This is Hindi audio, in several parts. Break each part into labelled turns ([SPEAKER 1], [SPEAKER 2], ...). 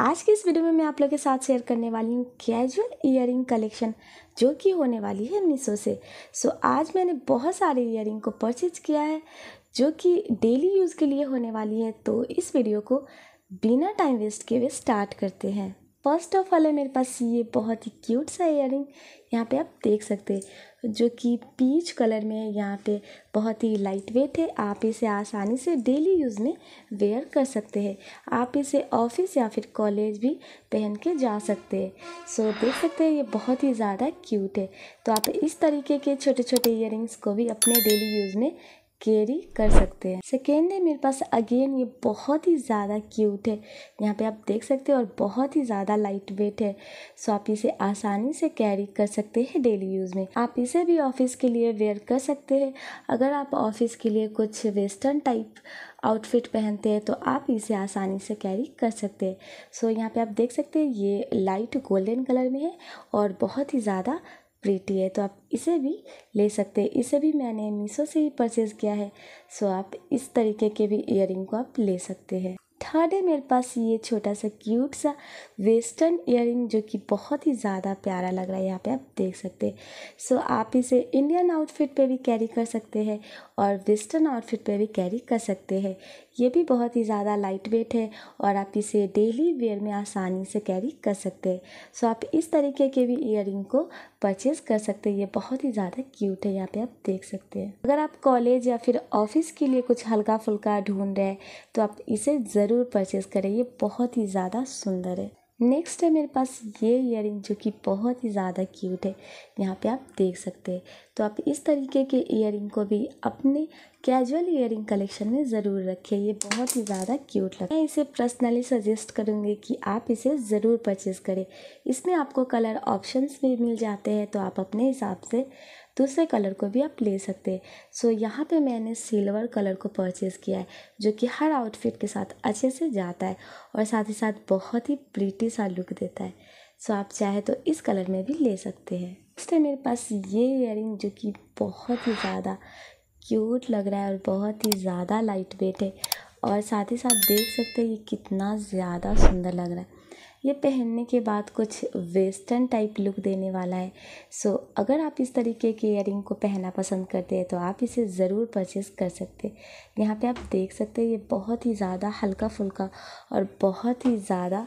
[SPEAKER 1] आज की इस वीडियो में मैं आप लोग के साथ शेयर करने वाली हूँ कैजुअल इयर कलेक्शन जो कि होने वाली है मीसो से सो आज मैंने बहुत सारे इयर को परचेज किया है जो कि डेली यूज़ के लिए होने वाली है तो इस वीडियो को बिना टाइम वेस्ट किए वे स्टार्ट करते हैं फर्स्ट ऑफ ऑल है मेरे पास ये बहुत ही क्यूट सा इयर यहाँ पे आप देख सकते हैं जो कि पीच कलर में है यहाँ पे बहुत ही लाइट वेट है आप इसे आसानी से डेली यूज़ में वेयर कर सकते हैं आप इसे ऑफिस या फिर कॉलेज भी पहन के जा सकते हैं सो देख सकते हैं ये बहुत ही ज़्यादा क्यूट है तो आप इस तरीके के छोटे छोटे इयर को भी अपने डेली यूज़ में कैरी कर सकते हैं सेकेंड है मेरे पास अगेन ये बहुत ही ज़्यादा क्यूट है यहाँ पे आप देख सकते हैं और बहुत ही ज़्यादा लाइट वेट है सो आप इसे आसानी से कैरी कर सकते हैं डेली यूज़ में आप इसे भी ऑफिस के लिए वेयर कर सकते हैं अगर आप ऑफिस के लिए कुछ वेस्टर्न टाइप आउटफिट पहनते हैं तो आप इसे आसानी से कैरी कर सकते हैं सो यहाँ पर आप देख सकते हैं ये लाइट गोल्डन कलर में है और बहुत ही ज़्यादा प्रीटी है तो आप इसे भी ले सकते हैं इसे भी मैंने मीशो से ही परचेज़ किया है सो आप इस तरीके के भी इयर को आप ले सकते हैं थर्ड है मेरे पास ये छोटा सा क्यूट सा वेस्टर्न इयर जो कि बहुत ही ज़्यादा प्यारा लग रहा है यहाँ पे आप देख सकते हैं सो आप इसे इंडियन आउटफिट पे भी कैरी कर सकते हैं और वेस्टर्न आउटफिट पे भी कैरी कर सकते हैं ये भी बहुत ही ज़्यादा लाइट वेट है और आप इसे डेली वेयर में आसानी से कैरी कर सकते हैं सो आप इस तरीके के भी ईयर को परचेज़ कर सकते हैं ये बहुत ही ज़्यादा क्यूट है यहाँ पे आप देख सकते हैं अगर आप कॉलेज या फिर ऑफिस के लिए कुछ हल्का फुल्का ढूंढ रहे हैं तो आप इसे ज़रूर परचेज़ करें ये बहुत ही ज़्यादा सुंदर है नेक्स्ट है मेरे पास ये इयर जो कि बहुत ही ज़्यादा क्यूट है यहाँ पे आप देख सकते हैं तो आप इस तरीके के इयर को भी अपने कैजुअल इयर कलेक्शन में ज़रूर रखें ये बहुत ही ज़्यादा क्यूट लगता है मैं इसे पर्सनली सजेस्ट करूँगी कि आप इसे ज़रूर परचेज़ करें इसमें आपको कलर ऑप्शंस भी मिल जाते हैं तो आप अपने हिसाब से दूसरे कलर को भी आप ले सकते हैं सो यहाँ पे मैंने सिल्वर कलर को परचेज किया है जो कि हर आउटफिट के साथ अच्छे से जाता है और साथ ही साथ बहुत ही ब्रिटिश सा लुक देता है सो आप चाहे तो इस कलर में भी ले सकते हैं नेक्स्ट है मेरे पास ये इयर जो कि बहुत ही ज़्यादा क्यूट लग रहा है और बहुत ही ज़्यादा लाइट वेट है और साथ ही साथ देख सकते हैं ये कितना ज़्यादा सुंदर लग रहा है ये पहनने के बाद कुछ वेस्टर्न टाइप लुक देने वाला है सो अगर आप इस तरीके के इयर को पहनना पसंद करते हैं तो आप इसे ज़रूर परचेज़ कर सकते यहाँ पे आप देख सकते हैं ये बहुत ही ज़्यादा हल्का फुल्का और बहुत ही ज़्यादा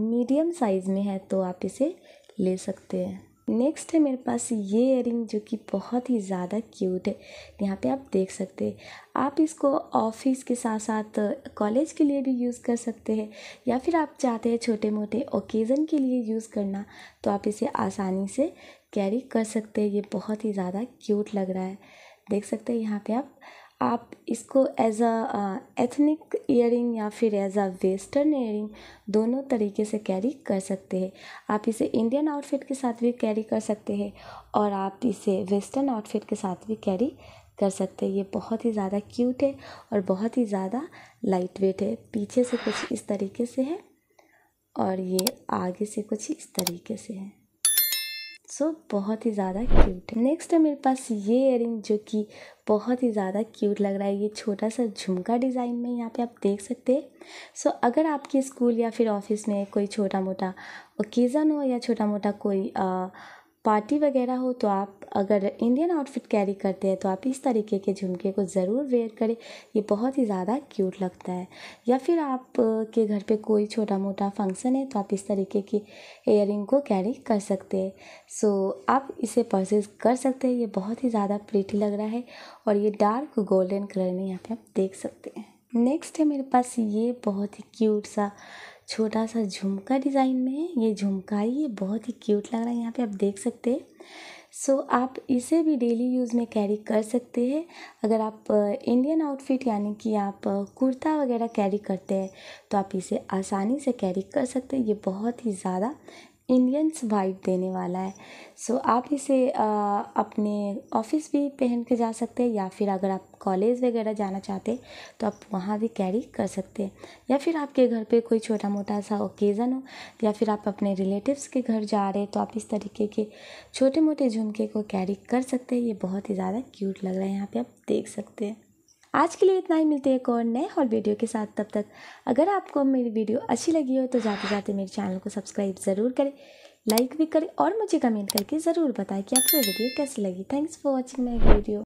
[SPEAKER 1] मीडियम साइज़ में है तो आप इसे ले सकते हैं नेक्स्ट है मेरे पास ये एयरिंग जो कि बहुत ही ज़्यादा क्यूट है यहाँ पे आप देख सकते हैं आप इसको ऑफिस के साथ साथ कॉलेज के लिए भी यूज़ कर सकते हैं या फिर आप चाहते हैं छोटे मोटे ओकेज़न के लिए यूज़ करना तो आप इसे आसानी से कैरी कर सकते हैं ये बहुत ही ज़्यादा क्यूट लग रहा है देख सकते हैं यहाँ पर आप आप इसको एज़ अ एथनिक ईयरिंग या फिर एज़ अ वेस्टर्न ईयरिंग दोनों तरीके से कैरी कर सकते हैं आप इसे इंडियन आउटफिट के साथ भी कैरी कर सकते हैं और आप इसे वेस्टर्न आउटफिट के साथ भी कैरी कर सकते हैं ये बहुत ही ज़्यादा क्यूट है और बहुत ही ज़्यादा लाइट वेट है पीछे से कुछ इस तरीके से है और ये आगे से कुछ इस तरीके से है सो so, बहुत ही ज़्यादा क्यूट है नेक्स्ट है मेरे पास ये एयरिंग जो कि बहुत ही ज़्यादा क्यूट लग रहा है ये छोटा सा झुमका डिज़ाइन में यहाँ पे आप देख सकते हैं सो so, अगर आपके स्कूल या फिर ऑफिस में कोई छोटा मोटा ओकेज़न हो या छोटा मोटा कोई आ, पार्टी वगैरह हो तो आप अगर इंडियन आउटफिट कैरी करते हैं तो आप इस तरीके के झुमके को ज़रूर वेयर करें ये बहुत ही ज़्यादा क्यूट लगता है या फिर आप के घर पे कोई छोटा मोटा फंक्शन है तो आप इस तरीके की एयर को कैरी कर सकते हैं सो आप इसे परचेज कर सकते हैं ये बहुत ही ज़्यादा प्रीटी लग रहा है और ये डार्क गोल्डन कलर में यहाँ पर आप देख सकते हैं नेक्स्ट है मेरे पास ये बहुत ही क्यूट सा छोटा सा झुमका डिज़ाइन में है ये झुमका ही है बहुत ही क्यूट लग रहा है यहाँ पे आप देख सकते हैं सो so, आप इसे भी डेली यूज़ में कैरी कर सकते हैं अगर आप इंडियन आउटफिट यानी कि आप कुर्ता वगैरह कैरी करते हैं तो आप इसे आसानी से कैरी कर सकते हैं ये बहुत ही ज़्यादा इंडियंस वाइब देने वाला है सो आप इसे अपने ऑफिस भी पहन के जा सकते हैं या फिर अगर आप कॉलेज वगैरह जाना चाहते हैं तो आप वहाँ भी कैरी कर सकते हैं या फिर आपके घर पे कोई छोटा मोटा सा ओकेज़न हो या फिर आप अपने रिलेटिव्स के घर जा रहे हैं तो आप इस तरीके के छोटे मोटे झुमके को कैरी कर सकते हैं ये बहुत ही ज़्यादा क्यूट लग रहा है यहाँ पर आप देख सकते हैं आज के लिए इतना ही मिलते हैं एक और नए हॉल वीडियो के साथ तब तक अगर आपको मेरी वीडियो अच्छी लगी हो तो जाते जाते मेरे चैनल को सब्सक्राइब ज़रूर करें लाइक भी करें और मुझे कमेंट करके ज़रूर बताएं कि आपको वीडियो कैसी लगी thanks for watching my video